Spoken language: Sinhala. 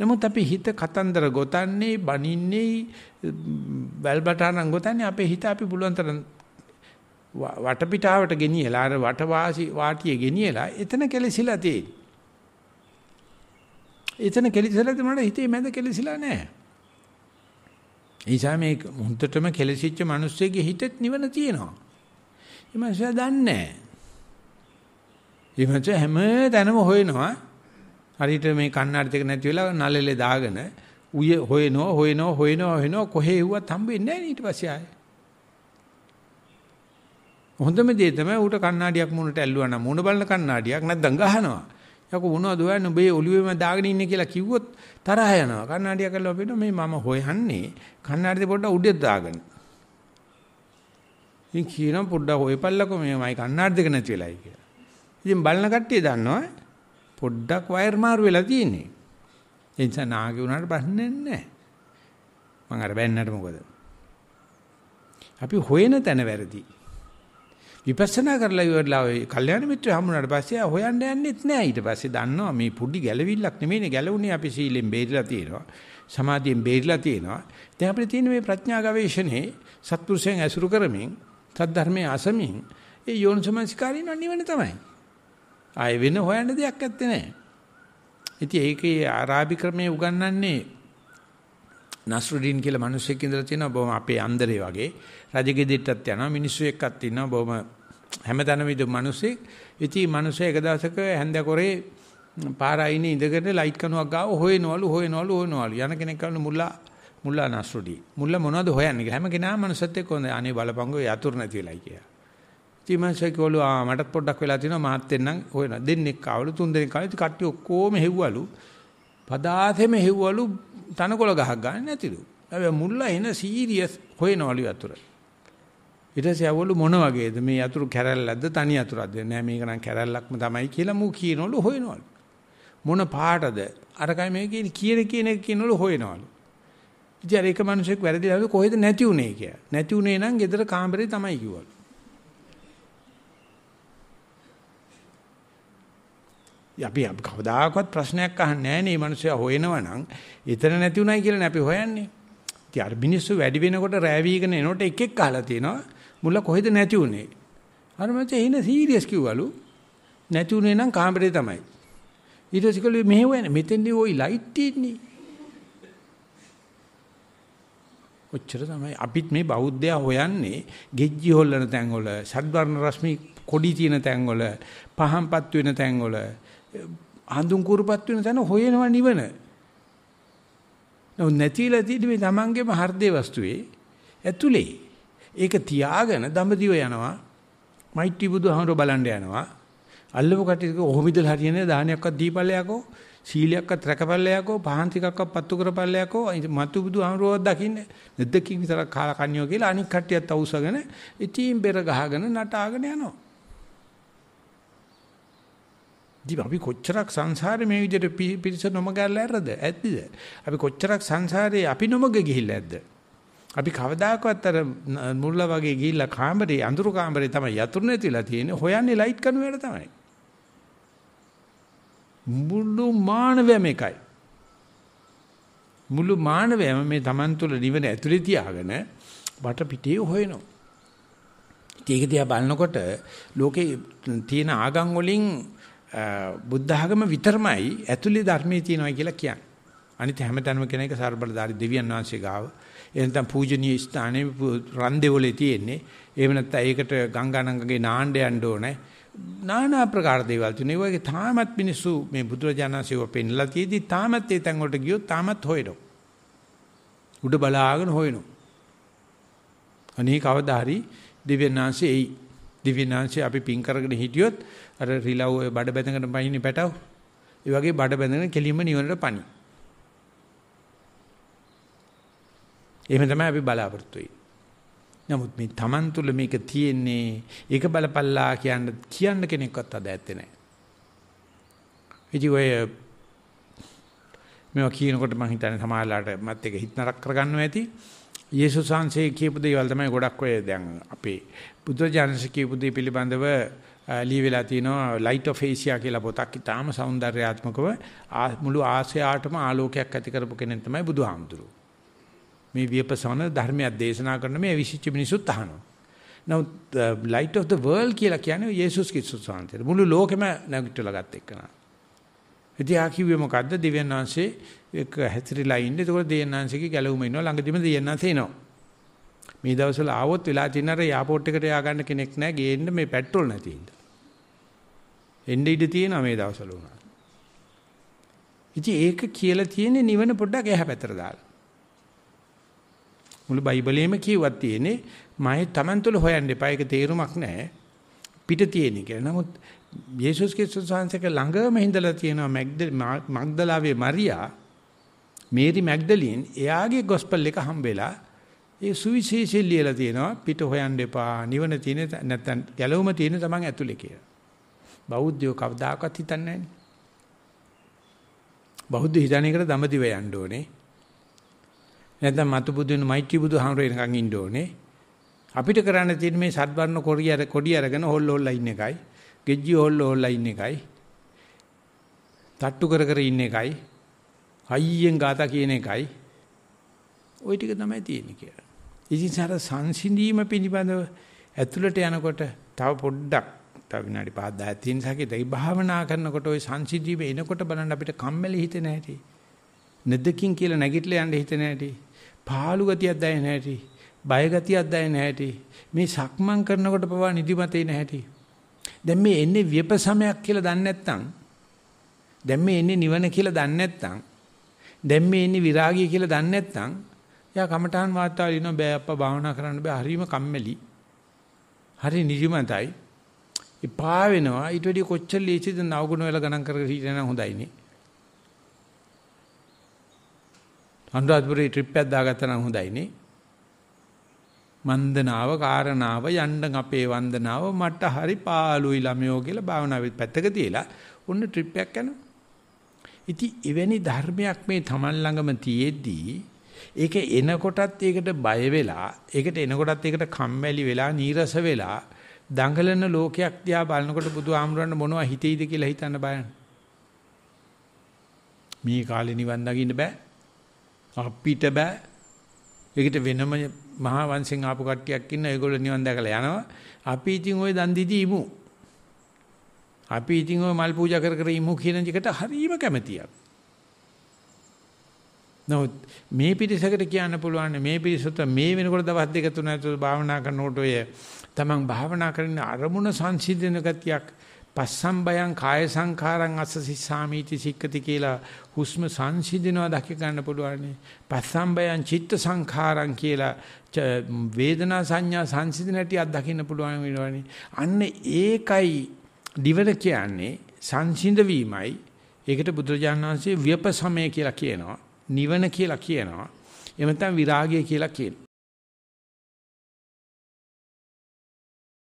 නමුත් අපි හිත කතන්දර ගොතන්නේ, බනින්නේ, වැල්බටානම් ගොතන්නේ අපේ හිත අපි පුළුවන් තරම් වටපිටාවට ගෙනියලා අර වටවාසි වාටිය ගෙනියලා එතන කෙලිසිලා තියෙන්නේ. එතන කෙලිසිලා තිබුණාට හිතේ මැද කෙලිසිලා නැහැ. ඒසම මේ මුන්ටටම කෙලිසිච්ච මිනිස්සෙගේ හිතෙත් නිවන තියෙනවා. ඒ මිනිස්සයා දන්නේ නැහැ. ඒ මිනිස්සයා හැම තැනම හොයනවා හරියට මේ කන්නාඩි දෙක නැති වෙලා නළලේ දාගෙන උය හොයනෝ හොයනෝ හොයනෝ හොයනෝ කොහේ හුවත් හම්බෙන්නේ නැහැ ඊට පස්සේ ආයේ. හොඳම දේ තමයි ඌට කන්නාඩියක් මුණට ඇල්ලුවා නම් මුණ බලන කන්නාඩියක් නැත්නම් ගහනවා. යකෝ මොනවද හොයන්නේ ඔබේ ඔළුවේම දාගෙන ඉන්නේ කියලා කිව්වොත් තරහ යනවා. කන්නාඩිය කරලා අපිට මේ මම හොයන්නේ කන්නාඩි පොඩ්ඩක් උඩට දාගෙන. ඉතින් කියනවා පොඩ්ඩක් හොයපල්ලකෝ මේමයි කන්නාඩි දෙක නැති වෙලයි කියලා. ඉතින් බලන කට්ටිය දන්නවා පොඩ්ඩක් වයර් මාරු වෙලා තියෙන්නේ. ඒ නිසා නාගේ උනාට ප්‍රශ්නයක් නැහැ. මම අර බැන්නට මොකද? අපි හොයන තැන වැරදි. විපස්සනා කරලා ඉවරලා ඔය කල්යාණ මිත්‍රය හම්බුනාට පස්සේ හොයන්න යන්නෙත් නෑ ඊට පස්සේ දන්නවා මේ පුඩි ගැලවිල්ලක් නෙමෙයිනේ ගැලුනේ අපි සීලෙන් බේරිලා තියෙනවා සමාධියෙන් බේරිලා තියෙනවා දැන් අපිට තියෙන මේ ප්‍රඥා ගවේෂණේ සත්පුරුෂයන් ඇසුරු කරමින් සත්‍ය ධර්මයේ අසමින් ඒ යෝනිසමස්කාරීන නිවන තමයි ආය වෙන හොයන්න දෙයක් ඇත්තේ නැහැ. ඉතින් ඒකේ ආරාබි ක්‍රමයේ උගන්වන්නේ නස්රුඩින් කියලා මිනිස්සෙක් ඉඳලා තියෙනවා බොහොම අපේ අන්දරේ වගේ. රජගෙදෙට්ටත් යනවා මිනිස්සු එක්කත් ඉන්නවා බොහොම හැමතැනම ඉඳ මිනිස්සෙක්. ඉතින් මිනිස්සු එක දවසක හැන්දකොරේ පාරයිනේ ඉඳගෙන ලයිට් කණුවක් ගාව හොයනවලු හොයනවලු හොයනවලු. යන කෙනෙක් කවුරු මුල්ලා මුල්ලා නස්රුඩි. මුල්ලා මොනවද හොයන්නේ කියලා. හැම කෙනාම මිනිස්සුත් එක්ක හොඳ අනේ බලපංගෝ යතුරු නැති වෙලයි කියලා. විමර්ශකවලු ආ මටත් පොඩ්ඩක් වෙලා තියෙනවා මාත් එන්නම් හොයන දෙන්නෙක් ආවලු තුන් දෙනෙක් ආවලු කට්ටිය ඔක්කොම හෙව්වලු පදාතෙම හෙව්වලු තනකොළ ගහක් ගන්න නැතිලු හැබැයි මුල්ලා එන සීරියස් හොයනවලු අතුර ඊට පස්සේ අවලු මොන වගේද මේ අතුරු කැරල්ලක්ද තනි අතුරක්ද නෑ මේක නම් කැරල්ලක්ම තමයි කියලා මූ කියනවලු හොයනවලු මොන පාටද අරකයි මේ කියන කියන කියන එක කියනවලු හොයනවලු ඉතින් අර එක මිනිහෙක් වැරදිලා කොහෙද නැති උනේ කියලා නැති උනේ නම් gedara කාමරේ තමයි කිව්වලු අපි කවදාකවත් ප්‍රශ්නයක් අහන්නේ නැහැ නේ මිනිස්සු හොයනවනම් එතන නැති උනායි කියලා අපි හොයන්නේ. ඉතින් අර මිනිස්සු වැඩි වෙනකොට රෑවිගෙන එනකොට එකෙක් අහලා තියෙනවා මුල කොහෙද නැති උනේ? අර මචං එන සීරියස් කිව්වලු නැති උනේ නම් කාමරේ තමයි. ඊට පස්සේ කළේ මෙහෙව යන මෙතෙන්දී ওই ලයිට් තියෙන්නේ. ඔච්චර තමයි අපිත් මේ බෞද්ධයා හොයන්නේ ගෙජ්ජි හොල්ලන තැන්වල, සද්වර්ණ රශ්මි කොඩි තියෙන තැන්වල, පහම්පත් වෙන තැන්වල, හඳුන් කුරුපත් වෙන තැන හොයනවා නිවන. නෝ නැතිලා තියෙන මේ තමන්ගේම හෘදේ වස්තුවේ ඇතුලේ ඒක තියාගෙන දඹදිව යනවා මෛත්‍රී බුදුහමර බලන්න යනවා අල්ලපු කටියක ඔහොම ඉඳලා හරියන්නේ දානයක්වත් දීපල්ලයකෝ සීලයක්වත් රැකපල්ලයක්ෝ පහන් ටිකක්වත් පත්තු කරපල්ලයකෝ මතු බුදුහමරව දකින්න නැද්ද කි විතර කාලා කන්‍යෝ කියලා අනික් කට්ටියත් අවශ්‍යගෙන ඉතින් බෙර ගහගෙන නටාගෙන යනවා ඉතින් අපි කොච්චරක් සංසාරේ මේ විදිහට පිරිස නොමගල්ලා ඇරද? ඇද්දිද? අපි කොච්චරක් සංසාරේ අපි නොමග ගිහිල්ලා ඇද්ද? අපි කවදාකවත් අර මුල්ලා වගේ ගිහිල්ලා කාමරේ අඳුරු කාමරේ තමයි යතුරු නැතිලා තියෙන්නේ. හොයන්නේ ලයිට් කණුවේට තමයි. මුළු මානවයම එකයි. මුළු මානවයම මේ Taman තුල නිවන ඇතුලේ තියාගෙන වට පිටේ හොයනවා. ඒක දිහා බලනකොට ලෝකේ තියෙන ආගම් වලින් බුද්ධ ආගම විතරමයි ඇතුලේ ධර්මයේ තියෙනවා කියලා කියන්නේ. අනිත හැමතැනම කියන එක ਸਰබලදාරි දෙවියන් වහන්සේ ගාව. එහෙනම් පූජනීය ස්ථානයේ රන්දෙවලේ තියෙන්නේ. එහෙම නැත්නම් ඒකට ගංගානංගගේ නාණ්ඩ යන්න ඕනේ. নানা ප්‍රකාර දේවල් තියෙනවා. ඒ වගේ තාමත් මිනිස්සු මේ බුදුරජාණන්සේව පෙන්ලා තියේදී තාමත් ඒ තැන් වලට ගියොත් තාමත් හොයනවා. උඩ බලාගෙන හොයනවා. අනේ කවදා හරි දිව්‍යනාංශේ එයි. දිව්‍යනාංශය අපි පින් කරගෙන හිටියොත් අර රිලව් ඔය බඩ බැඳගෙන පයින්නේ පැටව. ඒ වගේ බඩ බැඳගෙන කෙලින්ම නිවනට පණි. එහෙම තමයි අපි බලාපොරොත්තු වෙන්නේ. නමුත් මේ Taman තුල මේක තියෙන්නේ ඒක බලපල්ලා කියන්න කියන්න කෙනෙක්වත් අද ඇත්තේ නැහැ. ඉතින් ඔය මේවා කියනකොට මම හිතන්නේ සමාජලාට මත් එක හිත නරක කරගන්නවා ඇති. යේසුස් වහන්සේ කියපු දේවල් තමයි ගොඩක් ඔය දැන් අපේ බුදුජානක කියපු දේ පිළිබඳව ලියවිලා තිනවා ලයිට් ඔෆ් ඒසියා කියලා පොතක්. ඊටාම సౌందర్యාත්මකව මුළු ආසියාටම ආලෝකයක් ඇති කරපු කෙනෙක් තමයි බුදුහාමුදුරුවෝ. මේ විපසන ධර්මයක් දේශනා කරන මේ විශිෂ්ට මිනිසුත් අහනවා. නමුත් ලයිට් ඔෆ් ද වර්ල්ඩ් කියලා කියන්නේ යේසුස් ක්‍රිස්තුස් වහන්සේ. මුළු ලෝකෙම නැගිටලා ගත්ත එකනවා. එතියා කිව්වේ මොකද්ද? දිව්‍යන් වහන්සේ එක හැතිරිලා ඉන්නේ. ඒකෝර දිව්‍යන් වහන්සේගේ ගැලවුම ඉන්නවා. ළඟදිම දිව්‍යන් වහන්සේ එනවා. මේ දවස්වල ආවොත් වෙලා තියෙන අර එයාපෝට් එකට යා ගන්න කෙනෙක් නැහැ. ගේන්න මේ පෙට්‍රල් නැති හින්දා. එන්නේ ඉඳ තියෙනවා මේ දවස්වල උනා. ඉතින් ඒක කියලා තියෙන්නේ නිවන පොඩ්ඩක් එහා පැත්තට දාලා. මුළු බයිබලයේම කියවත් තියෙන්නේ මම Taman තුල හොයන්න එපා. ඒක තේරුමක් නැහැ. පිට තියෙන කියලා. නමුත් යේසුස් ක්‍රිස්තුස් වහන්සේක ළඟම ඉඳලා තියෙනවා මග්දලාවේ මරියා මේරි මැග්දලින් එයාගේ gospel එක හම්බෙලා ඒ සුවිශේෂය ලියලා තියෙනවා පිට හොයන්න එපා නිවන තියෙන නැත්නම් ගැලවුම තියෙන තමන් ඇතුලේ කියලා. බෞද්ධයෝ කවදාකවත් හිතන්නේ නැහැ. බෞද්ධ හිතන්නේකට දඹදිව යන්න ඕනේ. නැත්නම් මතු බුදු වෙන මෛත්‍රී බුදු හාමුදුර එනකන් ඉන්න ඕනේ. අපිට කරන්න තියෙන මේ සත්වර්ණ කොරිය කොඩි අරගෙන හොල් හොල්ලා ඉන්න එකයි. ගෙජ්ජි හොල්ල හොල්ලා ඉන්න එකයි තට්ටු කර කර ඉන්න එකයි අයියෙන් ગાතා කියන එකයි ওই ටික තමයි තියෙන්නේ කියලා. ඉතින් සාර සංසිඳීම පිළිබඳව ඇතුළට යනකොට තව පොඩ්ඩක් තව විනාඩි 5 10 30 සැකේදී භාවනා කරනකොට ওই සංසිඳීම එනකොට බලන්න අපිට කම්මැලි හිතෙන හැටි. නැදකින් කියලා නැගිටලා යන්න හිතෙන හැටි. පාළු ගතියක් දැනෙන හැටි. බය ගතියක් දැනෙන හැටි. මේ සක්මන් කරනකොට පවා නිදිමතේ නැහැටි. දැන් මේ එන්නේ ව්‍යපසමයක් කියලා දන්නේ නැත්නම් දැන් මේ එන්නේ නිවන කියලා දන්නේ නැත්නම් දැන් මේ එන්නේ විරාගය කියලා දන්නේ නැත්නම් එයා කමඨාන් වාතාවල ඉන්න බෑ අප්පා භාවනා කරන්න බෑ හරීම කම්මැලි හරි නිදිමතයි එපා වෙනවා ඊට වැඩි කොච්චර ලීචිද නවගුණ වෙලා ගණන් කරගෙන හිටියනම් හොඳයිනේ අනුරාධපුරේ ට්‍රිප් එකක් දාගත්තා නම් හොඳයිනේ මන්දනාව කාරණාව යන්න අපේ වන්දනාව මට හරි පාළුයි ළමයෝ කියලා භාවනාවෙත් පැත්තක තියලා ඔන්න ට්‍රිප් එකක් යනවා. ඉතින් එවැනි ධර්මයක් මේ Taman ළඟම තියේදී ඒක එනකොටත් ඒකට බය වෙලා ඒකට එනකොටත් ඒකට කම්මැලි වෙලා නීරස වෙලා දඟලන ලෝකයක් දිහා බලනකොට බුදු ආමරන්න මොනවා හිතෙයිද කියලා හිතන්න බයන. මේ කාලේ නිවන් දකින්න බෑ. අපිට බෑ. ඒකට වෙනම මහා වංශෙන් ආපු කට්ටියක් ඉන්න ඒගොල්ලෝ නිවන් දැකලා යනවා. අපි ඉතින් ওই දන් දීදී ඉමු. අපි ඉතින් ওই මල් පූජා කර කර ඉමු කියන එකට හරීම කැමැතියි. නමුත් මේ පිරිසකට කියන්න පුළුවන් මේ පිරිසට මේ වෙනකොට දවස් දෙක තුන ඇතුළත භාවනා කරනකොට ඔය තමන් භාවනා කරන අරමුණ සංසිඳන ගතියක් පස්සම් බයං කාය සංඛාරං අස්ස සිස්සාමීති සික්කති කියලා හුස්ම සංසිඳනවා දැක ගන්න පුළුවන්නේ. පස්සම් බයං චිත්ත සංඛාරං කියලා වේදනා සංඥා සංසිඳන හැටි අත්දකින්න පුළුවන් වෙනවනේ. අන්න ඒකයි දිවන කියන්නේ සංසිඳ වීමයි. ඒකට බුදුරජාණන් වහන්සේ ව්‍යපසමය කියලා කියනවා. නිවන කියලා කියනවා. එහෙම නැත්නම් විරාගය කියලා කියනවා.